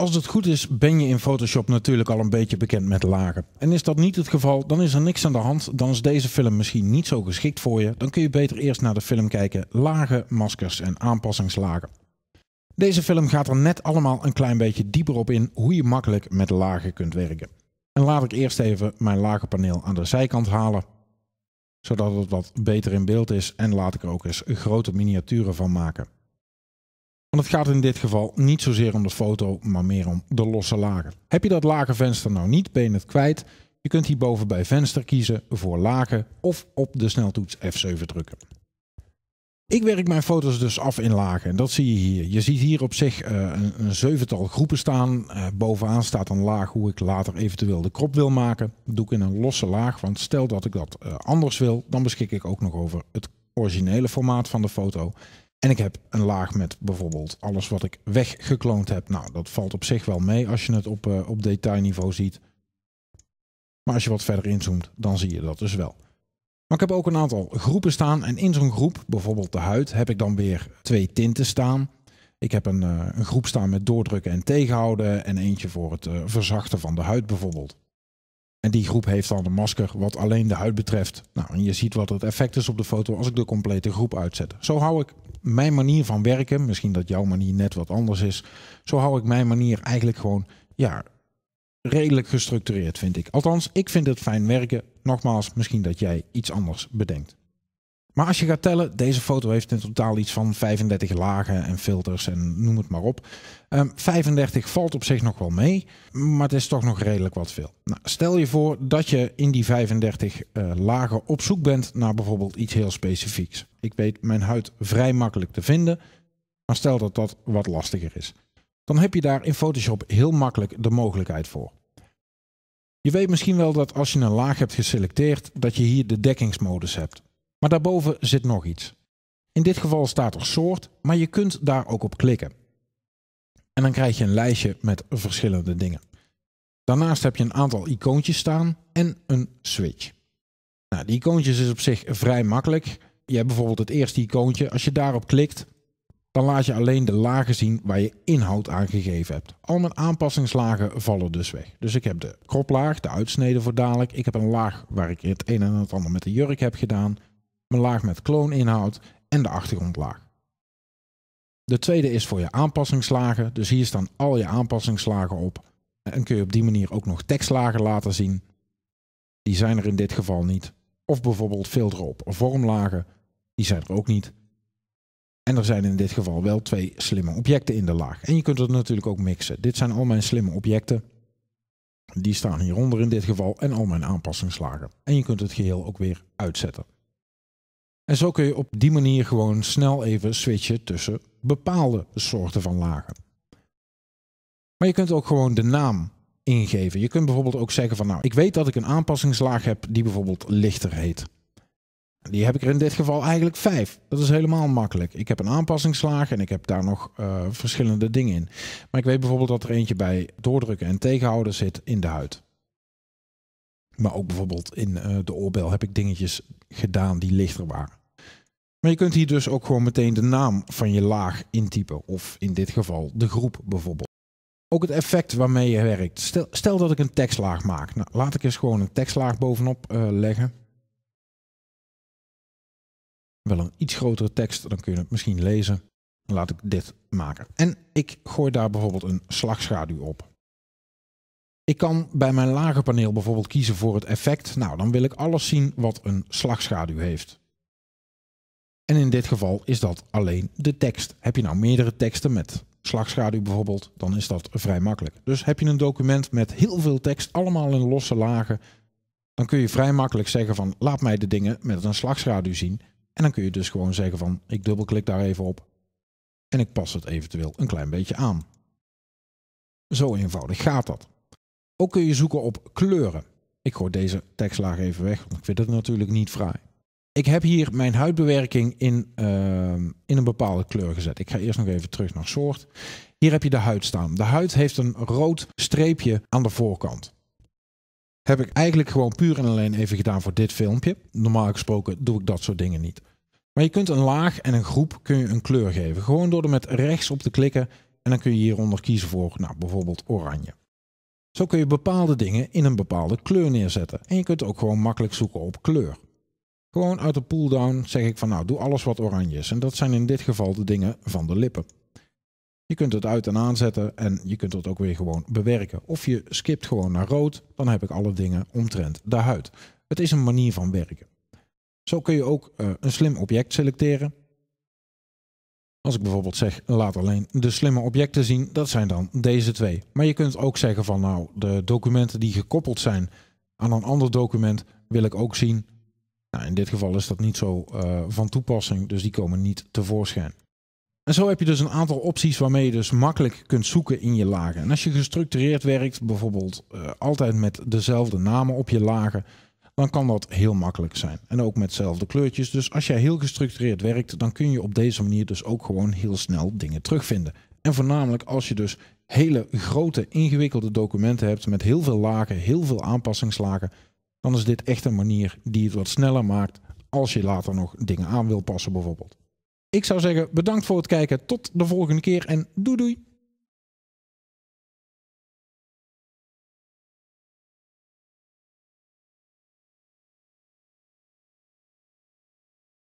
Als het goed is, ben je in Photoshop natuurlijk al een beetje bekend met lagen. En is dat niet het geval, dan is er niks aan de hand. Dan is deze film misschien niet zo geschikt voor je. Dan kun je beter eerst naar de film kijken Lagen, Maskers en Aanpassingslagen. Deze film gaat er net allemaal een klein beetje dieper op in hoe je makkelijk met lagen kunt werken. En laat ik eerst even mijn lagenpaneel aan de zijkant halen, zodat het wat beter in beeld is en laat ik er ook eens grote miniaturen van maken. Want het gaat in dit geval niet zozeer om de foto, maar meer om de losse lagen. Heb je dat venster nou niet, ben je het kwijt. Je kunt hierboven bij venster kiezen voor lagen of op de sneltoets F7 drukken. Ik werk mijn foto's dus af in lagen en dat zie je hier. Je ziet hier op zich eh, een, een, zevental groepen staan. Eh, bovenaan staat een laag hoe ik later eventueel de krop wil maken. Dat doe ik in een losse laag, want stel dat ik dat eh, anders wil, dan beschik ik ook nog over het originele formaat van de foto. En ik heb een laag met bijvoorbeeld alles wat ik weggekloond heb. Nou, dat valt op zich wel mee als je het op, uh, op detailniveau ziet. Maar als je wat verder inzoomt, dan zie je dat dus wel. Maar ik heb ook een aantal groepen staan. En in zo'n groep, bijvoorbeeld de huid, heb ik dan weer twee tinten staan. Ik heb een, eh, een groep staan met doordrukken en tegenhouden. En eentje voor het eh, verzachten van de huid bijvoorbeeld. En die groep heeft dan een masker wat alleen de huid betreft. Nou, en je ziet wat het effect is op de foto als ik de complete groep uitzet. Zo hou ik mijn manier van werken, misschien dat jouw manier net wat anders is, zo hou ik mijn manier eigenlijk gewoon ja, redelijk gestructureerd, vind ik. Althans, ik vind het fijn werken. Nogmaals, misschien dat jij iets anders bedenkt. Maar als je gaat tellen, deze foto heeft in totaal iets van 35 lagen en filters en noem het maar op. 35 ehm, valt op zich nog wel mee, maar het is toch nog redelijk wat veel. Nou, stel je voor dat je in die 35 eh, lagen op zoek bent naar bijvoorbeeld iets heel specifieks. Ik weet mijn huid vrij makkelijk te vinden, maar stel dat dat wat lastiger is. Dan heb je daar in Photoshop heel makkelijk de mogelijkheid voor. Je weet misschien wel dat als je een laag hebt geselecteerd, dat je hier de dekkingsmodus hebt. Maar daarboven zit nog iets. In dit geval staat er soort, maar je kunt daar ook op klikken. En dan krijg je een lijstje met verschillende dingen. Daarnaast heb je een aantal icoontjes staan en een switch. Nou, die icoontjes is op zich vrij makkelijk. Je hebt bijvoorbeeld het eerste icoontje. Als je daarop klikt, dan laat je alleen de lagen zien waar je inhoud aangegeven hebt. Al mijn aanpassingslagen vallen dus weg. Dus ik heb de kroplaag, de uitsnede voor dadelijk. Ik heb een laag waar ik het een en het ander met de jurk heb gedaan mijn laag met klooninhoud en de achtergrondlaag. De tweede is voor je aanpassingslagen, dus hier staan al je aanpassingslagen op en kun je op die manier ook nog tekstlagen laten zien. Die zijn er in dit geval niet. Of bijvoorbeeld filteren op vormlagen, die zijn er ook niet. En er zijn in dit geval wel twee slimme objecten in de laag. En je kunt het natuurlijk ook mixen. Dit zijn al mijn slimme objecten. Die staan hieronder in dit geval en al mijn aanpassingslagen. En je kunt het geheel ook weer uitzetten. En zo kun je op die manier gewoon snel even switchen tussen bepaalde soorten van lagen. Maar je kunt ook gewoon de naam ingeven. Je kunt bijvoorbeeld ook zeggen van nou, ik weet dat ik een aanpassingslaag heb die bijvoorbeeld lichter heet. Die heb ik er in dit geval eigenlijk vijf. Dat is helemaal makkelijk. Ik heb een aanpassingslaag en ik heb daar nog eh, verschillende dingen in. Maar ik weet bijvoorbeeld dat er eentje bij doordrukken en tegenhouden zit in de huid. Maar ook bijvoorbeeld in eh, de oorbel heb ik dingetjes gedaan die lichter waren. Maar je kunt hier dus ook gewoon meteen de naam van je laag intypen, of in dit geval de groep bijvoorbeeld. Ook het effect waarmee je werkt. Stel, stel dat ik een tekstlaag maak. Nou, laat ik eens gewoon een tekstlaag bovenop eh, leggen. Wel een iets grotere tekst, dan kun je het misschien lezen. laat ik dit maken. En ik gooi daar bijvoorbeeld een slagschaduw op. Ik kan bij mijn lagenpaneel bijvoorbeeld kiezen voor het effect. Nou, dan wil ik alles zien wat een slagschaduw heeft. En in dit geval is dat alleen de tekst. Heb je nou meerdere teksten met slagschaduw bijvoorbeeld, dan is dat vrij makkelijk. Dus heb je een document met heel veel tekst, allemaal in losse lagen, dan kun je vrij makkelijk zeggen van laat mij de dingen met een slagschaduw zien. En dan kun je dus gewoon zeggen van ik dubbelklik daar even op en ik pas het eventueel een klein beetje aan. Zo eenvoudig gaat dat. Ook kun je zoeken op kleuren. Ik gooi deze tekstlaag even weg, want ik vind het natuurlijk niet fraai ik heb hier mijn huidbewerking in, ehm, in een bepaalde kleur gezet. Ik ga eerst nog even terug naar soort. Hier heb je de huid staan. De huid heeft een rood streepje aan de voorkant. Heb ik eigenlijk gewoon puur en alleen even gedaan voor dit filmpje. Normaal gesproken doe ik dat soort dingen niet. Maar je kunt een laag en een groep kun je een kleur geven. Gewoon door er met rechts op te klikken. En dan kun je hieronder kiezen voor nou, bijvoorbeeld oranje. Zo kun je bepaalde dingen in een bepaalde kleur neerzetten. En je kunt ook gewoon makkelijk zoeken op kleur. Gewoon uit de pull-down zeg ik van nou, doe alles wat oranje is. En dat zijn in dit geval de dingen van de lippen. Je kunt het uit en aanzetten en je kunt het ook weer gewoon bewerken. Of je skipt gewoon naar rood, dan heb ik alle dingen omtrent de huid. Het is een manier van werken. Zo kun je ook eh, een slim object selecteren. Als ik bijvoorbeeld zeg, laat alleen de slimme objecten zien, dat zijn dan deze twee. Maar je kunt ook zeggen van nou, de documenten die gekoppeld zijn aan een ander document wil ik ook zien nou, in dit geval is dat niet zo eh, van toepassing, dus die komen niet tevoorschijn. En zo heb je dus een aantal opties waarmee je dus makkelijk kunt zoeken in je lagen. En als je gestructureerd werkt, bijvoorbeeld eh, altijd met dezelfde namen op je lagen, dan kan dat heel makkelijk zijn. En ook met dezelfde kleurtjes. Dus als jij heel gestructureerd werkt, dan kun je op deze manier dus ook gewoon heel snel dingen terugvinden. En voornamelijk als je dus hele grote, ingewikkelde documenten hebt met heel veel lagen, heel veel aanpassingslagen, dan is dit echt een manier die het wat sneller maakt als je later nog dingen aan wil passen bijvoorbeeld. Ik zou zeggen bedankt voor het kijken, tot de volgende keer en doei doei!